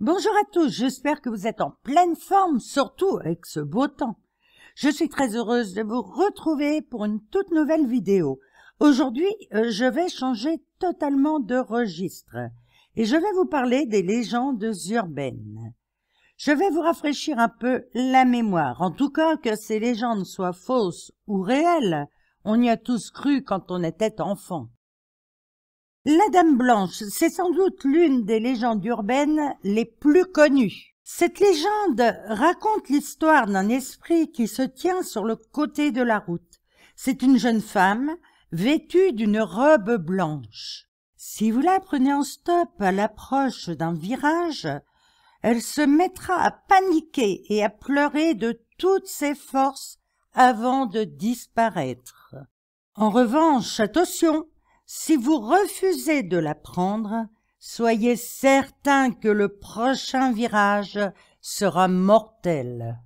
Bonjour à tous, j'espère que vous êtes en pleine forme, surtout avec ce beau temps. Je suis très heureuse de vous retrouver pour une toute nouvelle vidéo. Aujourd'hui, euh, je vais changer totalement de registre et je vais vous parler des légendes urbaines. Je vais vous rafraîchir un peu la mémoire. En tout cas, que ces légendes soient fausses ou réelles, on y a tous cru quand on était enfant. La Dame Blanche, c'est sans doute l'une des légendes urbaines les plus connues. Cette légende raconte l'histoire d'un esprit qui se tient sur le côté de la route. C'est une jeune femme vêtue d'une robe blanche. Si vous la prenez en stop à l'approche d'un virage, elle se mettra à paniquer et à pleurer de toutes ses forces avant de disparaître. En revanche, attention, si vous refusez de la prendre, soyez certain que le prochain virage sera mortel.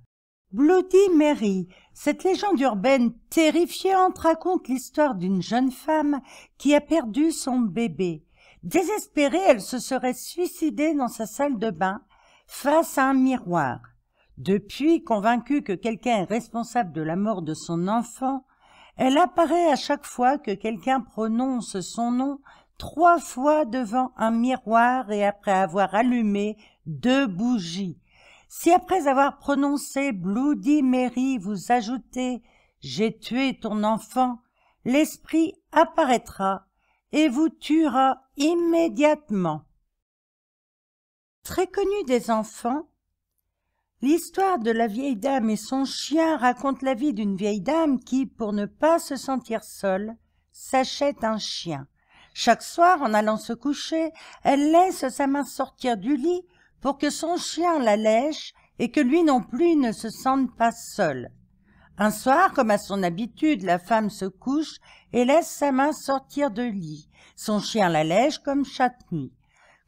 Bloody Mary, cette légende urbaine terrifiante raconte l'histoire d'une jeune femme qui a perdu son bébé. Désespérée, elle se serait suicidée dans sa salle de bain face à un miroir. Depuis, convaincue que quelqu'un est responsable de la mort de son enfant, elle apparaît à chaque fois que quelqu'un prononce son nom trois fois devant un miroir et après avoir allumé deux bougies. Si après avoir prononcé Bloody Mary vous ajoutez J'ai tué ton enfant, l'esprit apparaîtra et vous tuera immédiatement. Très connu des enfants, L'histoire de la vieille dame et son chien raconte la vie d'une vieille dame qui, pour ne pas se sentir seule, s'achète un chien. Chaque soir, en allant se coucher, elle laisse sa main sortir du lit pour que son chien la lèche et que lui non plus ne se sente pas seul. Un soir, comme à son habitude, la femme se couche et laisse sa main sortir de lit. Son chien la lèche comme chaque nuit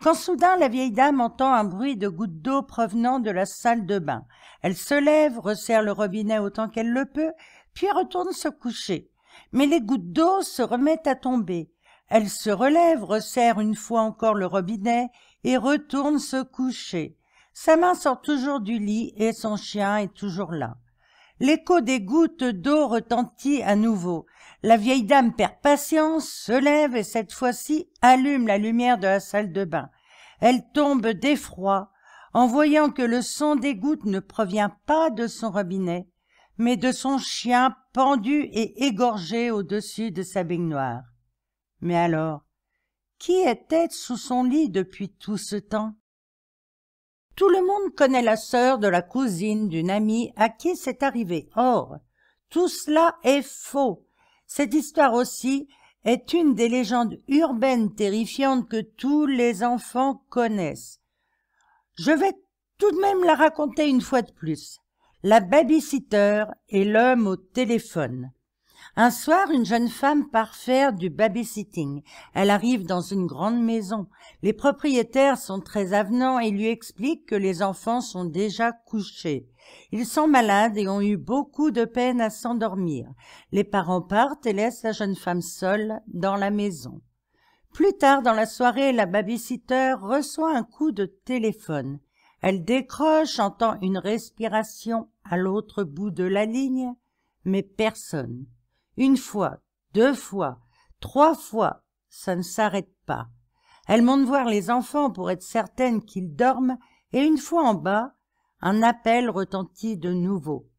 quand soudain la vieille dame entend un bruit de gouttes d'eau provenant de la salle de bain. Elle se lève, resserre le robinet autant qu'elle le peut, puis retourne se coucher. Mais les gouttes d'eau se remettent à tomber. Elle se relève, resserre une fois encore le robinet et retourne se coucher. Sa main sort toujours du lit et son chien est toujours là. L'écho des gouttes d'eau retentit à nouveau. La vieille dame perd patience, se lève et cette fois-ci allume la lumière de la salle de bain. Elle tombe d'effroi en voyant que le son des gouttes ne provient pas de son robinet, mais de son chien pendu et égorgé au-dessus de sa baignoire. Mais alors, qui était sous son lit depuis tout ce temps Tout le monde connaît la sœur de la cousine d'une amie à qui c'est arrivé. Or, tout cela est faux cette histoire aussi est une des légendes urbaines terrifiantes que tous les enfants connaissent. Je vais tout de même la raconter une fois de plus. La babysitter et l'homme au téléphone. Un soir, une jeune femme part faire du babysitting. Elle arrive dans une grande maison. Les propriétaires sont très avenants et lui expliquent que les enfants sont déjà couchés. Ils sont malades et ont eu beaucoup de peine à s'endormir. Les parents partent et laissent la jeune femme seule dans la maison. Plus tard dans la soirée, la babysitter reçoit un coup de téléphone. Elle décroche, entend une respiration à l'autre bout de la ligne, mais personne. Une fois, deux fois, trois fois, ça ne s'arrête pas. Elle monte voir les enfants pour être certaine qu'ils dorment, et une fois en bas, un appel retentit de nouveau.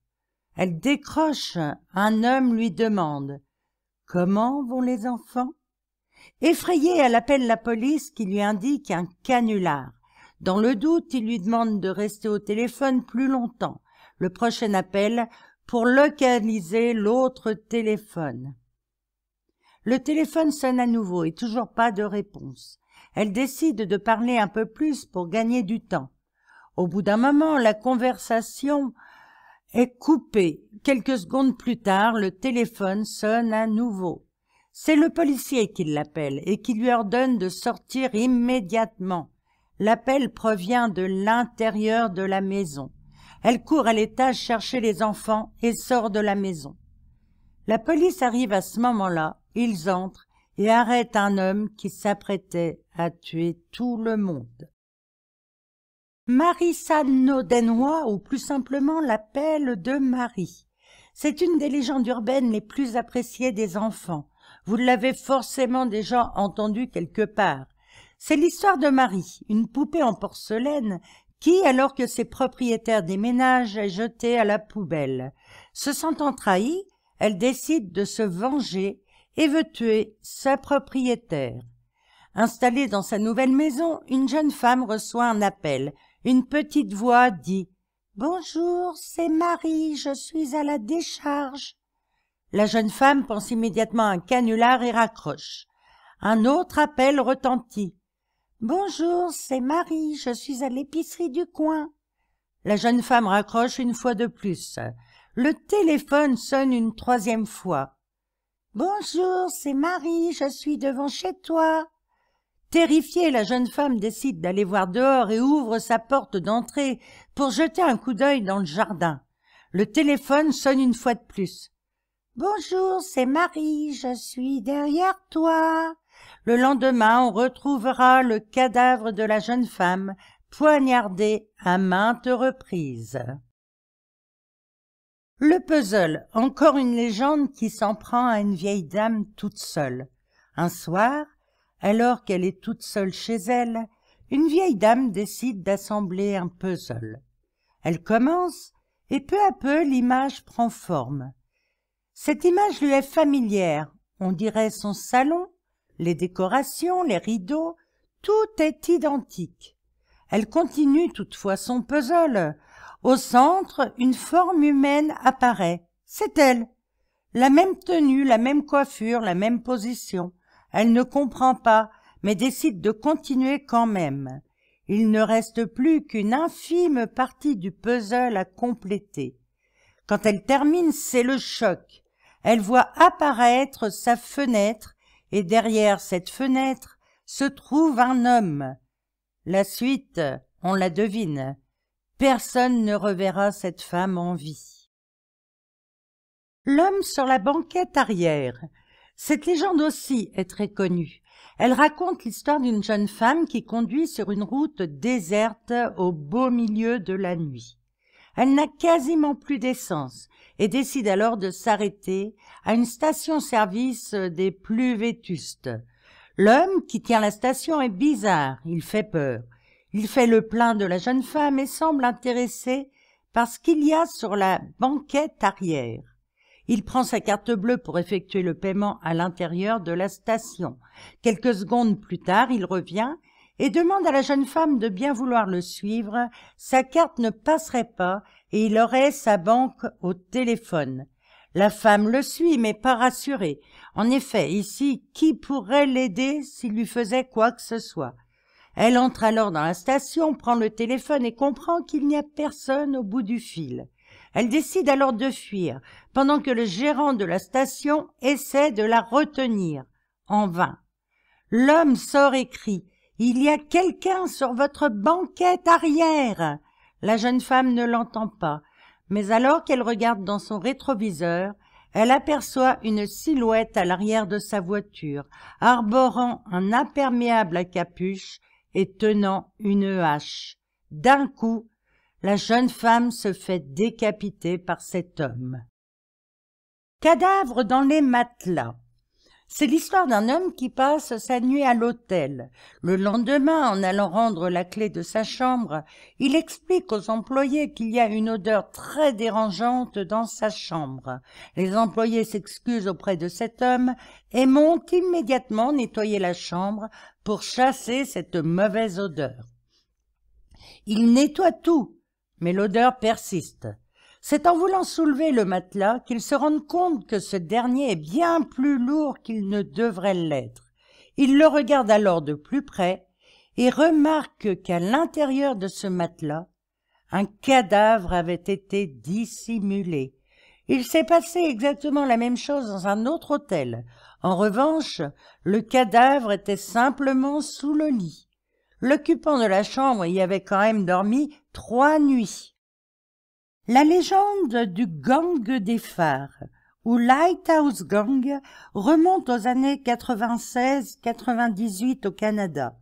Elle décroche, un homme lui demande Comment vont les enfants Effrayée, elle appelle la police qui lui indique un canular. Dans le doute, il lui demande de rester au téléphone plus longtemps. Le prochain appel pour localiser l'autre téléphone. Le téléphone sonne à nouveau et toujours pas de réponse. Elle décide de parler un peu plus pour gagner du temps. Au bout d'un moment, la conversation est coupée. Quelques secondes plus tard, le téléphone sonne à nouveau. C'est le policier qui l'appelle et qui lui ordonne de sortir immédiatement. L'appel provient de l'intérieur de la maison. Elle court à l'étage chercher les enfants et sort de la maison. La police arrive à ce moment-là, ils entrent et arrêtent un homme qui s'apprêtait à tuer tout le monde. Marissa Nodenois, ou plus simplement l'appel de Marie. C'est une des légendes urbaines les plus appréciées des enfants. Vous l'avez forcément déjà entendue quelque part. C'est l'histoire de Marie, une poupée en porcelaine qui, alors que ses propriétaires ménages est jetée à la poubelle. Se sentant trahie, elle décide de se venger et veut tuer sa propriétaire. Installée dans sa nouvelle maison, une jeune femme reçoit un appel. Une petite voix dit Bonjour, c'est Marie, je suis à la décharge. La jeune femme pense immédiatement à un canular et raccroche. Un autre appel retentit. Bonjour, c'est Marie, je suis à l'épicerie du coin. La jeune femme raccroche une fois de plus. Le téléphone sonne une troisième fois. Bonjour, c'est Marie, je suis devant chez toi. Terrifiée, la jeune femme décide d'aller voir dehors et ouvre sa porte d'entrée pour jeter un coup d'œil dans le jardin. Le téléphone sonne une fois de plus. Bonjour, c'est Marie, je suis derrière toi. Le lendemain, on retrouvera le cadavre de la jeune femme, poignardée à maintes reprises. Le puzzle, encore une légende qui s'en prend à une vieille dame toute seule. Un soir, alors qu'elle est toute seule chez elle, une vieille dame décide d'assembler un puzzle. Elle commence, et peu à peu l'image prend forme. Cette image lui est familière, on dirait son salon, les décorations, les rideaux, tout est identique. Elle continue toutefois son puzzle. Au centre, une forme humaine apparaît. C'est elle. La même tenue, la même coiffure, la même position. Elle ne comprend pas, mais décide de continuer quand même. Il ne reste plus qu'une infime partie du puzzle à compléter. Quand elle termine, c'est le choc. Elle voit apparaître sa fenêtre et derrière cette fenêtre se trouve un homme. La suite, on la devine. Personne ne reverra cette femme en vie. L'homme sur la banquette arrière. Cette légende aussi est très connue. Elle raconte l'histoire d'une jeune femme qui conduit sur une route déserte au beau milieu de la nuit. Elle n'a quasiment plus d'essence et décide alors de s'arrêter à une station-service des plus vétustes. L'homme qui tient la station est bizarre, il fait peur. Il fait le plein de la jeune femme et semble intéressé par ce qu'il y a sur la banquette arrière. Il prend sa carte bleue pour effectuer le paiement à l'intérieur de la station. Quelques secondes plus tard, il revient et demande à la jeune femme de bien vouloir le suivre, sa carte ne passerait pas et il aurait sa banque au téléphone. La femme le suit, mais pas rassurée. En effet, ici, qui pourrait l'aider s'il lui faisait quoi que ce soit Elle entre alors dans la station, prend le téléphone et comprend qu'il n'y a personne au bout du fil. Elle décide alors de fuir, pendant que le gérant de la station essaie de la retenir. En vain. L'homme sort et crie il y a quelqu'un sur votre banquette arrière. La jeune femme ne l'entend pas, mais alors qu'elle regarde dans son rétroviseur, elle aperçoit une silhouette à l'arrière de sa voiture, arborant un imperméable à capuche et tenant une hache. D'un coup, la jeune femme se fait décapiter par cet homme. Cadavre dans les matelas. C'est l'histoire d'un homme qui passe sa nuit à l'hôtel. Le lendemain, en allant rendre la clé de sa chambre, il explique aux employés qu'il y a une odeur très dérangeante dans sa chambre. Les employés s'excusent auprès de cet homme et montent immédiatement nettoyer la chambre pour chasser cette mauvaise odeur. Il nettoie tout, mais l'odeur persiste. C'est en voulant soulever le matelas qu'il se rendent compte que ce dernier est bien plus lourd qu'il ne devrait l'être. Il le regarde alors de plus près et remarque qu'à l'intérieur de ce matelas, un cadavre avait été dissimulé. Il s'est passé exactement la même chose dans un autre hôtel. En revanche, le cadavre était simplement sous le lit. L'occupant de la chambre y avait quand même dormi trois nuits. La légende du gang des phares ou Lighthouse Gang remonte aux années 96-98 au Canada.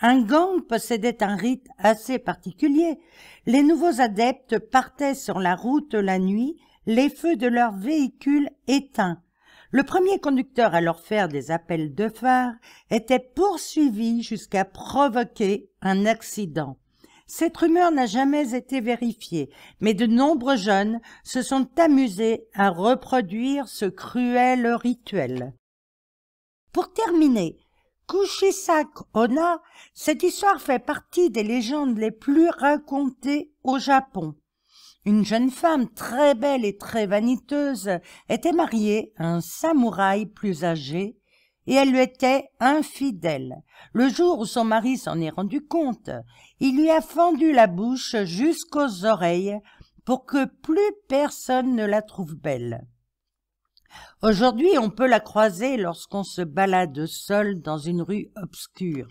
Un gang possédait un rite assez particulier. Les nouveaux adeptes partaient sur la route la nuit, les feux de leurs véhicules éteints. Le premier conducteur à leur faire des appels de phare était poursuivi jusqu'à provoquer un accident. Cette rumeur n'a jamais été vérifiée, mais de nombreux jeunes se sont amusés à reproduire ce cruel rituel. Pour terminer, Kushisak Ona, cette histoire fait partie des légendes les plus racontées au Japon. Une jeune femme très belle et très vaniteuse était mariée à un samouraï plus âgé et elle lui était infidèle. Le jour où son mari s'en est rendu compte, il lui a fendu la bouche jusqu'aux oreilles pour que plus personne ne la trouve belle. Aujourd'hui, on peut la croiser lorsqu'on se balade seul dans une rue obscure.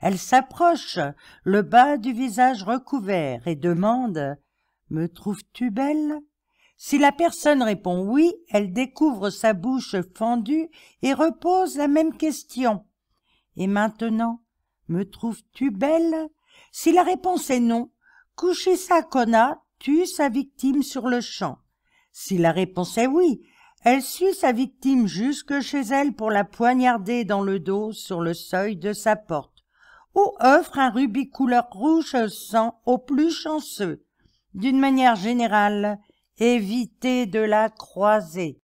Elle s'approche, le bas du visage recouvert, et demande « Me trouves-tu belle ?» Si la personne répond oui, elle découvre sa bouche fendue et repose la même question. Et maintenant, me trouves-tu belle Si la réponse est non, connasse, tue sa victime sur le champ. Si la réponse est oui, elle suit sa victime jusque chez elle pour la poignarder dans le dos sur le seuil de sa porte, ou offre un rubis couleur rouge sang au plus chanceux. D'une manière générale, éviter de la croiser.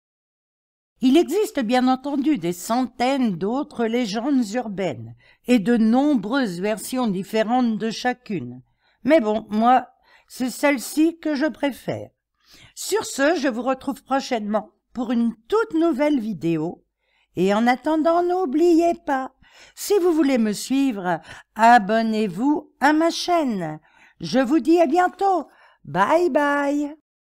Il existe bien entendu des centaines d'autres légendes urbaines et de nombreuses versions différentes de chacune. Mais bon, moi, c'est celle-ci que je préfère. Sur ce, je vous retrouve prochainement pour une toute nouvelle vidéo. Et en attendant, n'oubliez pas, si vous voulez me suivre, abonnez-vous à ma chaîne. Je vous dis à bientôt. Bye bye.